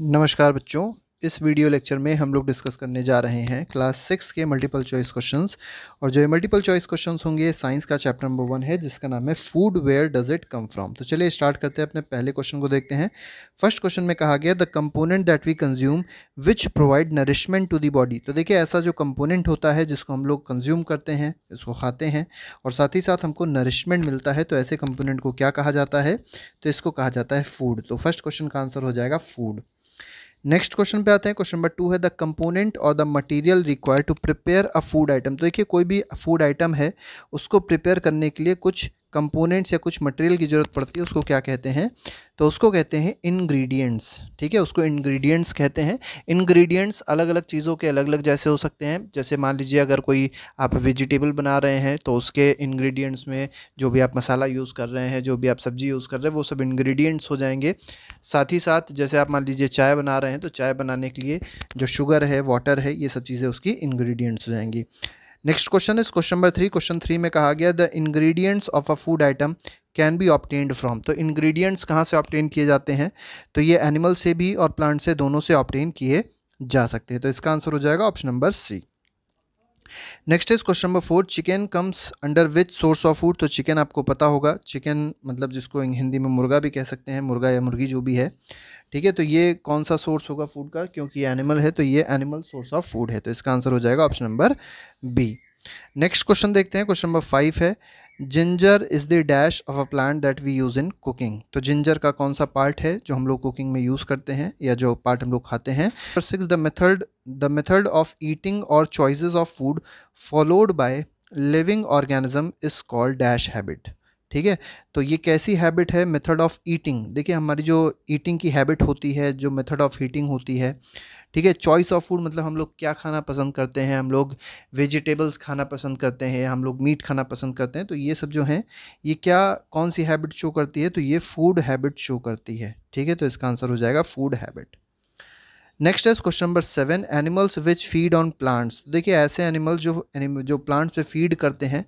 नमस्कार बच्चों इस वीडियो लेक्चर में हम लोग डिस्कस करने जा रहे हैं क्लास सिक्स के मल्टीपल चॉइस क्वेश्चंस और जो मल्टीपल चॉइस क्वेश्चंस होंगे साइंस का चैप्टर नंबर वन है जिसका नाम है food where does it come from तो चलिए स्टार्ट करते हैं अपने पहले क्वेश्चन को देखते हैं फर्स्ट क्वेश्चन में कहा गया the component that we consume which provide nourishment to the body तो देखिए ऐसा जो कंपोनेंट होता है जिसको हम लोग कंज्यूम करते हैं इसको खाते हैं और साथ ही साथ हमको नरिशमेंट मिलता है तो ऐसे कंपोनेंट को क्या कहा जाता है तो इसको कहा जाता है फूड तो फर्स्ट क्वेश्चन का आंसर हो जाएगा फूड नेक्स्ट क्वेश्चन पे आते हैं क्वेश्चन नंबर टू है द कंपोनेंट और the material required to prepare a food item तो देखिए कोई भी फूड आइटम है उसको प्रिपेयर करने के लिए कुछ कंपोनेंट्स या कुछ मटेरियल की ज़रूरत पड़ती है उसको क्या कहते हैं तो उसको कहते हैं इंग्रेडिएंट्स ठीक है उसको इंग्रेडिएंट्स कहते हैं इंग्रेडिएंट्स अलग अलग चीज़ों के अलग अलग जैसे हो सकते हैं जैसे मान लीजिए अगर कोई आप वेजिटेबल बना रहे हैं तो उसके इंग्रेडिएंट्स में जो भी आप मसाला यूज़ कर रहे हैं जो भी आप सब्ज़ी यूज़ कर रहे हैं वो सब इंग्रेडिएंट्स हो जाएंगे साथ ही साथ जैसे आप मान लीजिए चाय बना रहे हैं तो चाय बनाने के लिए जो शुगर है वाटर है ये सब चीज़ें उसकी इंग्रेडिएंट्स हो जाएंगी next question is question number three question three में कहा गया the ingredients of a food item can be obtained from तो इंग्रेडिएंट्स कहाँ से ऑप्टेन किए जाते हैं तो ये एनिमल से भी और प्लांट से दोनों से ऑप्टेन किए जा सकते हैं तो इसका आंसर हो जाएगा option number C next is question number four chicken comes under which source of food तो चिकन आपको पता होगा चिकन मतलब जिसको हिंदी में मुर्गा भी कह सकते हैं मुर्गा या मुर्गी जो भी है ठीक है तो ये कौन सा सोर्स होगा फूड का क्योंकि ये एनिमल है तो ये एनिमल सोर्स ऑफ फूड है तो इसका आंसर हो जाएगा option number B next question देखते हैं क्वेश्चन नंबर फाइव है ginger is the dash of a plant that we use in cooking तो जिंजर का कौन सा पार्ट है जो हम लोग कुकिंग में यूज़ करते हैं या जो पार्ट हम लोग खाते हैं six the method the method of eating और choices of food followed by living organism is called dash habit ठीक है तो ये कैसी हैबिट है मेथड ऑफ़ ईटिंग देखिए हमारी जो ईटिंग की हैबिट होती है जो मेथड ऑफ़ हीटिंग होती है ठीक है चॉइस ऑफ फूड मतलब हम लोग क्या खाना पसंद करते हैं हम लोग वेजिटेबल्स खाना पसंद करते हैं हम लोग मीट खाना पसंद करते हैं तो ये सब जो हैं ये क्या कौन सी हैबिट शो करती है तो ये फूड हैबिट शो करती है ठीक है तो इसका आंसर हो जाएगा फूड हैबिट नेक्स्ट है question number seven animals which feed on plants देखिए ऐसे एनिमल्स जो एनिमल जो प्लांट्स पे फीड करते हैं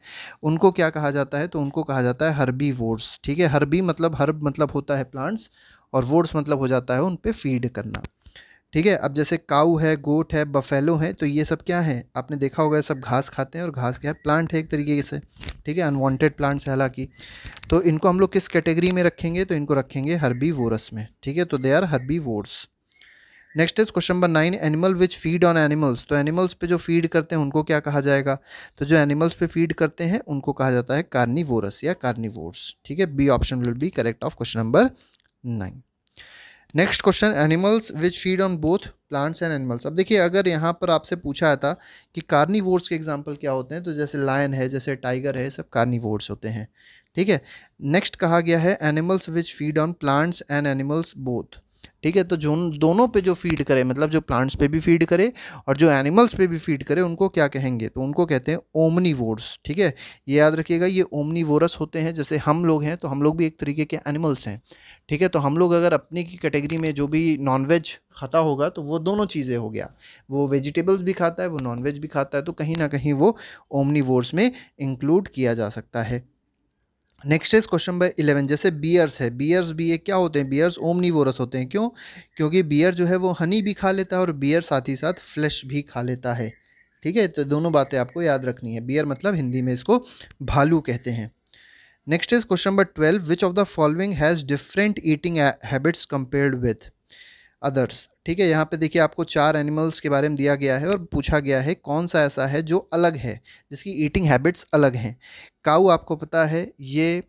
उनको क्या कहा जाता है तो उनको कहा जाता है हर्बी वोड्स ठीक है हर्बी मतलब हर्ब मतलब होता है प्लांट्स और वोड्स मतलब हो जाता है उन पर फीड करना ठीक है अब जैसे काउ है गोट है बफेलो है तो ये सब क्या है आपने देखा होगा सब घास खाते हैं और घास क्या है प्लांट है एक तरीके से ठीक है अनवांटेड प्लांट्स है हालांकि तो इनको हम लोग किस कैटेगरी में रखेंगे तो इनको रखेंगे हर्बी वोरस में ठीक है तो they are herbivores next is question number nine animal which feed on animals तो एनिमल्स पे जो फीड करते हैं उनको क्या कहा जाएगा तो जो एनिमल्स पे फीड करते हैं उनको कहा जाता है कार्निवोरस या कार्निवोर्स ठीक है B option will be correct of question number nine next question animals which feed on both plants and animals अब देखिए अगर यहाँ पर आपसे पूछा था कि कार्निवोर्स के एग्जाम्पल क्या होते हैं तो जैसे लायन है जैसे टाइगर है सब कार्निवोर्स होते हैं ठीक है नेक्स्ट कहा गया है animals which feed on plants and animals both ठीक है तो जो दोनों पे जो फीड करे मतलब जो प्लांट्स पे भी फीड करे और जो एनिमल्स पे भी फीड करे उनको क्या कहेंगे तो उनको कहते हैं ओमनी ठीक है ये याद रखिएगा ये ओमनी होते हैं जैसे हम लोग हैं तो हम लोग भी एक तरीके के एनिमल्स हैं ठीक है तो हम लोग अगर अपने की कैटेगरी में जो भी नॉनवेज खाता होगा तो वो दोनों चीज़ें हो गया वो वेजिटेबल्स भी खाता है वो नॉनवेज भी खाता है तो कहीं ना कहीं वो ओमनी में इंक्लूड किया जा सकता है next is question number eleven जैसे बियर्स है बियर्स भी ये क्या होते हैं बियर्स ओमनी वोरस होते हैं क्यों क्योंकि बियर जो है वो हनी भी खा लेता है और बियर साथ ही साथ फ्लैश भी खा लेता है ठीक है तो दोनों बातें आपको याद रखनी है बियर मतलब हिंदी में इसको भालू कहते हैं next is question number twelve which of the following has different eating habits compared with others ठीक है यहाँ पे देखिए आपको चार एनिमल्स के बारे में दिया गया है और पूछा गया है कौन सा ऐसा है जो अलग है जिसकी ईटिंग हैबिट्स अलग हैं काऊ आपको पता है ये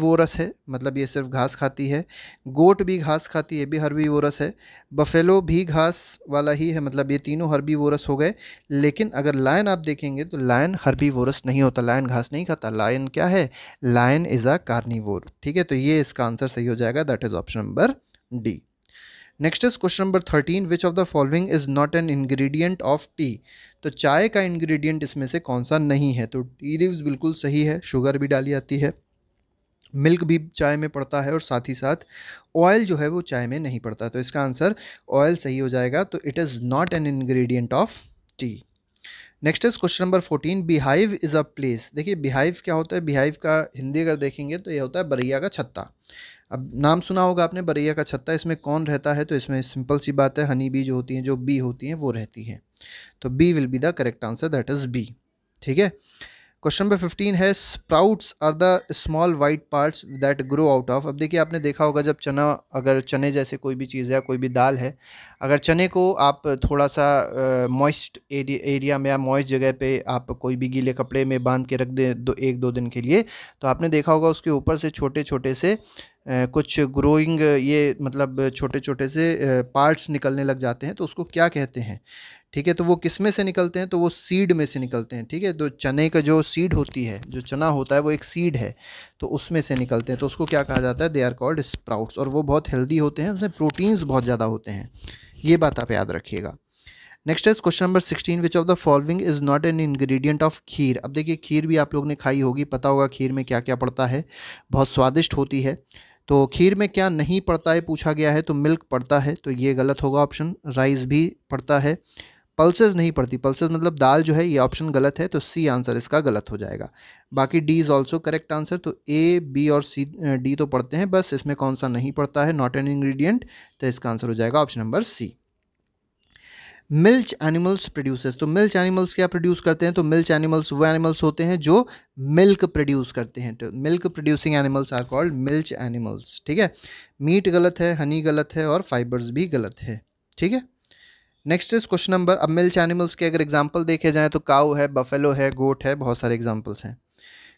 वोरस है मतलब ये सिर्फ घास खाती है गोट भी घास खाती है ये भी वोरस है बफेलो भी घास वाला ही है मतलब ये तीनों वोरस हो गए लेकिन अगर लायन आप देखेंगे तो लायन वोरस नहीं होता लायन घास नहीं खाता लायन क्या है लायन इज़ अ कार्निवोर ठीक है तो ये इसका आंसर सही हो जाएगा that is option number D next is question number thirteen which of the following is not an ingredient of tea तो चाय का इंग्रेडिएंट इसमें से कौन सा नहीं है तो टी लीव्स बिल्कुल सही है शुगर भी डाली जाती है मिल्क भी चाय में पड़ता है और साथ ही साथ ऑयल जो है वो चाय में नहीं पड़ता तो इसका आंसर ऑयल सही हो जाएगा तो it is not an ingredient of tea next is question number fourteen beehive is a place देखिए बिहाइव क्या होता है बिहाइव का हिंदी अगर देखेंगे तो यह होता है बरैया का छत्ता अब नाम सुना होगा आपने बरैया का छत्ता इसमें कौन रहता है तो इसमें सिंपल सी बात है हनी बी जो होती हैं जो बी होती हैं वो रहती हैं तो B will be the correct answer that is B ठीक है क्वेश्चन नंबर फिफ्टीन है sprouts are the small white parts that grow out of अब देखिए आपने देखा होगा जब चना अगर चने जैसे कोई भी चीज़ है कोई भी दाल है अगर चने को आप थोड़ा सा मॉइस्ट एरिया एरिया में या मॉइस्ट जगह पे आप कोई भी गीले कपड़े में बांध के रख दें दो एक दो दिन के लिए तो आपने देखा होगा उसके ऊपर से छोटे छोटे से कुछ ग्रोइंग ये मतलब छोटे छोटे से पार्ट्स निकलने लग जाते हैं तो उसको क्या कहते हैं ठीक है तो वो किस में से निकलते हैं तो वो सीड में से निकलते हैं ठीक है तो चने का जो सीड होती है जो चना होता है वो एक सीड है तो उसमें से निकलते हैं तो उसको क्या कहा जाता है दे आर कॉल्ड स्प्राउट्स और वो बहुत हेल्दी होते हैं उसमें प्रोटीन्स बहुत ज़्यादा होते हैं ये बात आप याद रखिएगा नेक्स्ट है question number sixteen which of the following is not an ingredient of kheer अब देखिए खीर भी आप लोग ने खाई होगी पता होगा खीर में क्या क्या पड़ता है बहुत स्वादिष्ट होती है तो खीर में क्या नहीं पड़ता है पूछा गया है तो मिल्क पड़ता है तो ये गलत होगा ऑप्शन राइस भी पड़ता है पल्सेज नहीं पड़ती पल्सेज मतलब दाल जो है ये ऑप्शन गलत है तो सी आंसर इसका गलत हो जाएगा बाकी D is also correct answer तो ए बी और सी डी तो पड़ते हैं बस इसमें कौन सा नहीं पड़ता है नॉट एन इंग्रीडियंट तो इसका आंसर हो जाएगा option number C milch animals producers तो मिल्च एनिमल्स क्या प्रोड्यूस करते हैं तो मिल्च एनिमल्स वो एनिमल्स होते हैं जो मिल्क प्रोड्यूस करते हैं तो milk producing animals are called milch animals ठीक है मीट गलत है हनी गलत है और फाइबर्स भी गलत है ठीक है नेक्स्ट इज क्वेश्चन नंबर अब मिल्च एनिमल्स के अगर एग्जाम्पल देखे जाएँ तो काउ है बफेलो है गोट है बहुत सारे एग्जाम्पल्स हैं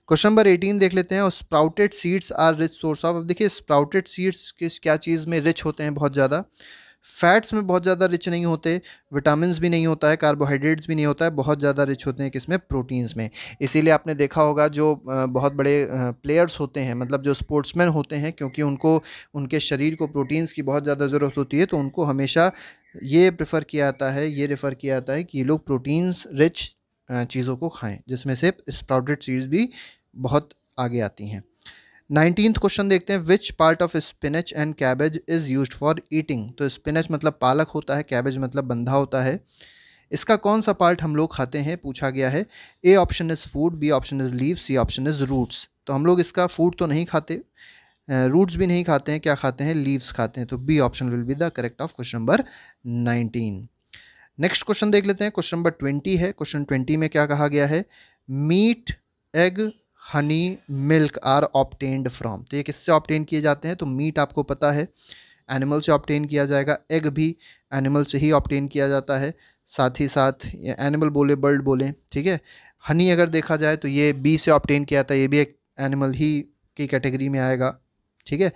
क्वेश्चन नंबर एटीन देख लेते हैं और sprouted seeds are rich source of अब देखिए स्प्राउटेड सीड्स किस क्या चीज़ में रिच होते हैं बहुत ज़्यादा फैट्स में बहुत ज़्यादा रिच नहीं होते विटामिन भी नहीं होता है कार्बोहाइड्रेट्स भी नहीं होता है बहुत ज़्यादा रिच होते हैं किसमें प्रोटीन्स में इसीलिए आपने देखा होगा जो बहुत बड़े प्लेयर्स होते हैं मतलब जो स्पोर्ट्समैन होते हैं क्योंकि उनको उनके शरीर को प्रोटीन्स की बहुत ज़्यादा ज़रूरत होती है तो उनको हमेशा ये प्रेफर किया जाता है ये रेफ़र किया जाता है कि ये लोग प्रोटीन्स रिच चीज़ों को खाएँ जिसमें से स्प्राउडेड चीज़ भी बहुत आगे आती हैं नाइनटीन क्वेश्चन देखते हैं which part of spinach and cabbage is use for eating तो स्पिनच मतलब पालक होता है कैबेज मतलब बंधा होता है इसका कौन सा पार्ट हम लोग खाते हैं पूछा गया है A option is food B option is leave C option is roots तो हम लोग इसका फूड तो नहीं खाते रूट्स भी नहीं खाते हैं क्या खाते हैं लीव्स खाते हैं तो B option will be the correct of question number nineteen next question देख लेते हैं क्वेश्चन नंबर ट्वेंटी है क्वेश्चन ट्वेंटी में क्या कहा गया है meat egg honey milk are obtained from तो ये किससे ऑप्टेन किए जाते हैं तो मीट आपको पता है एनिमल से ऑप्टेन किया जाएगा एग भी एनिमल से ही ऑप्टेन किया जाता है साथ ही साथ एनिमल बोले बर्ड बोले ठीक है हनी अगर देखा जाए तो ये बी से ऑप्टेन किया जाता है ये भी एक एनिमल ही की कैटेगरी में आएगा ठीक है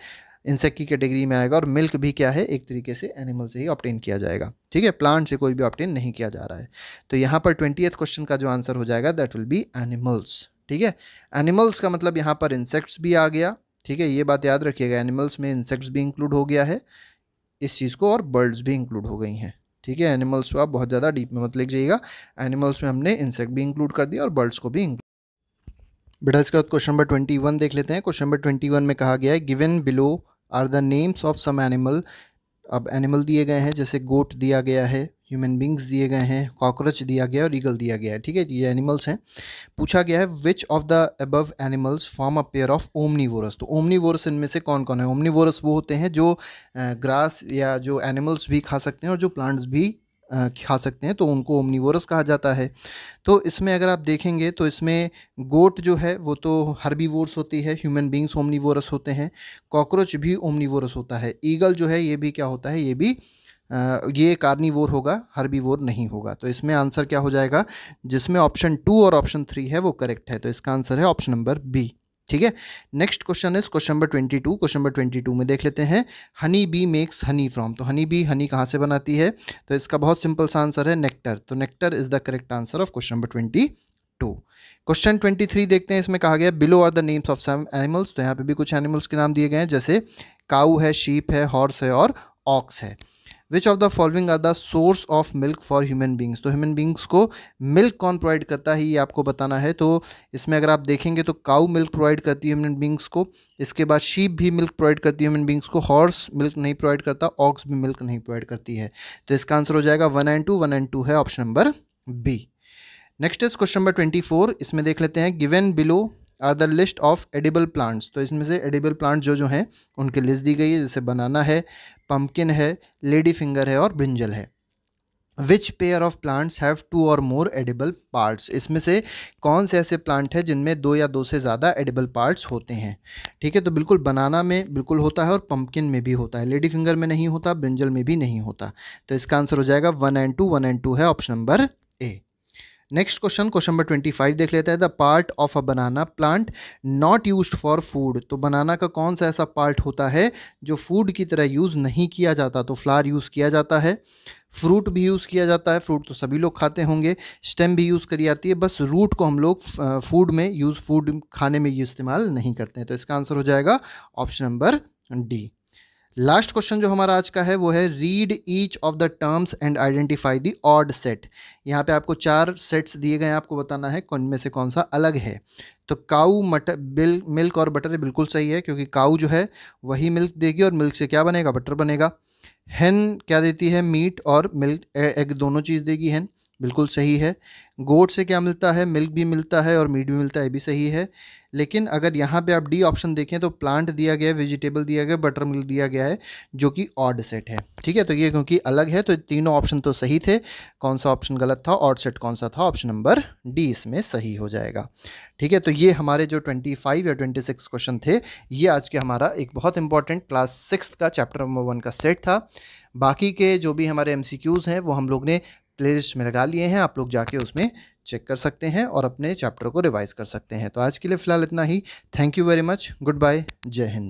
इंसेक्ट की कैटेगरी में आएगा और मिल्क भी क्या है एक तरीके से एनिमल से ही ऑप्टेन किया जाएगा ठीक है प्लांट से कोई भी ऑप्टेन नहीं किया जा रहा है तो यहाँ पर ट्वेंटी क्वेश्चन का जो आंसर हो जाएगा दैट विल बी एनिमल्स ठीक है एनिमल्स का मतलब यहाँ पर इंसेक्ट्स भी आ गया ठीक है ये बात याद रखिएगा एनिमल्स में इंसेक्ट्स भी इंक्लूड हो गया है इस चीज़ को और बर्ड्स भी इंक्लूड हो गई हैं ठीक है एनिमल्स को आप बहुत ज़्यादा डीप में मत लिख जाइएगा एनिमल्स में हमने इंसेक्ट भी इंक्लूड कर दिया और बर्ड्स को भी इंक्लूड बेटा इसके बाद क्वेश्चन नंबर ट्वेंटी वन देख लेते हैं क्वेश्चन नंबर ट्वेंटी वन में कहा गया है given below are the names of some animal अब एनिमल दिए गए हैं जैसे गोट दिया गया है ह्यूमन बींग्स दिए गए हैं कॉकरोच दिया गया और ईगल दिया गया है ठीक है ये एनिमल्स हैं पूछा गया है which of the above animals form a pair of omnivorous तो ओमनीवोरस इनमें से कौन कौन है ओमनीवोरस वो होते हैं जो ग्रास या जो एनिमल्स भी खा सकते हैं और जो प्लांट्स भी खा सकते हैं तो उनको ओमनीवोरस कहा जाता है तो इसमें अगर आप देखेंगे तो इसमें गोट जो है वो तो हर्बीवोर्स होती है ह्यूमन बींग्स ओमनीवोरस होते हैं कॉकरोच भी ओमनीवोरस होता है ईगल जो है ये भी क्या होता है ये भी ये ये कार्निवोर होगा हर्बीवोर नहीं होगा तो इसमें आंसर क्या हो जाएगा जिसमें ऑप्शन टू और ऑप्शन थ्री है वो करेक्ट है तो इसका आंसर है ऑप्शन नंबर बी ठीक है next question is question number twenty two question number twenty two में देख लेते हैं honey bee makes honey from तो हनी बी हनी कहाँ से बनाती है तो इसका बहुत सिंपल सा आंसर है नेक्टर तो nectar is the correct answer of question number twenty two question twenty three देखते हैं इसमें कहा गया below are the names of some animals तो यहाँ पे भी कुछ एनिमल्स के नाम दिए गए हैं जैसे काऊ है शीप है हॉर्स है और ऑक्स है which of the following are the source of milk for human beings तो ह्यूमन बींग्स को मिल्क कौन प्रोवाइड करता है ये आपको बताना है तो इसमें अगर आप देखेंगे तो काउ मिल्क प्रोवाइड करती है ह्यूमन बींग्स को इसके बाद शीप भी मिल्क प्रोवाइड करती है ह्यूमन बींग्स को हॉर्स मिल्क नहीं प्रोवाइड करता ऑक्स भी मिल्क नहीं प्रोवाइड करती है तो इसका आंसर हो जाएगा one and two one and two है option number B next is question number twenty four इसमें देख लेते हैं given below are the list of edible plants तो इसमें से एडिबल प्लांट्स जो जो हैं उनकी लिस्ट दी गई है जैसे बनाना है पम्पकिन है लेडी फिंगर है और ब्रिंजल है which pair of plants have two or more edible parts इसमें से कौन से ऐसे प्लांट हैं जिनमें दो या दो से ज़्यादा एडिबल पार्ट्स होते हैं ठीक है तो बिल्कुल बनाना में बिल्कुल होता है और पम्पकिन में भी होता है लेडी फिंगर में नहीं होता ब्रिंजल में भी नहीं होता तो इसका आंसर हो जाएगा one and two one and two है option number next question question number twenty five देख लेते हैं the part of a banana plant not use for food तो बनाना का कौन सा ऐसा पार्ट होता है जो फूड की तरह यूज़ नहीं किया जाता तो फ्लावर यूज़ किया जाता है फ्रूट भी यूज़ किया जाता है फ्रूट तो सभी लोग खाते होंगे स्टेम भी यूज़ करी जाती है बस रूट को हम लोग फूड में यूज़ फूड खाने में इस्तेमाल नहीं करते हैं तो इसका आंसर हो जाएगा option number D last question जो हमारा आज का है वो है read each of the terms and identify the odd set यहाँ पे आपको चार सेट्स दिए गए हैं आपको बताना है कौन में से कौन सा अलग है तो काउ मटर बिल मिल्क और बटर बिल्कुल सही है क्योंकि काऊ जो है वही मिल्क देगी और मिल्क से क्या बनेगा बटर बनेगा हैन क्या देती है मीट और मिल्क एग दोनों चीज़ देगी हैन बिल्कुल सही है गोट से क्या मिलता है मिल्क भी मिलता है और मीट भी मिलता है ये भी सही है लेकिन अगर यहाँ पे आप डी ऑप्शन देखें तो प्लांट दिया गया है वेजिटेबल दिया गया बटर मिल्क दिया गया है जो कि ऑड सेट है ठीक है तो ये क्योंकि अलग है तो तीनों ऑप्शन तो सही थे कौन सा ऑप्शन गलत था ऑड सेट कौन सा था ऑप्शन नंबर डी इसमें सही हो जाएगा ठीक है तो ये हमारे जो ट्वेंटी फाइव या ट्वेंटी सिक्स क्वेश्चन थे ये आज के हमारा एक बहुत इंपॉर्टेंट क्लास सिक्स का चैप्टर नंबर वन का सेट था बाकी के जो भी हमारे एम हैं वो हम लोग ने प्लेलिस्ट में लगा लिए हैं आप लोग जाके उसमें चेक कर सकते हैं और अपने चैप्टर को रिवाइज़ कर सकते हैं तो आज के लिए फ़िलहाल इतना ही thank you very much good bye जय हिंद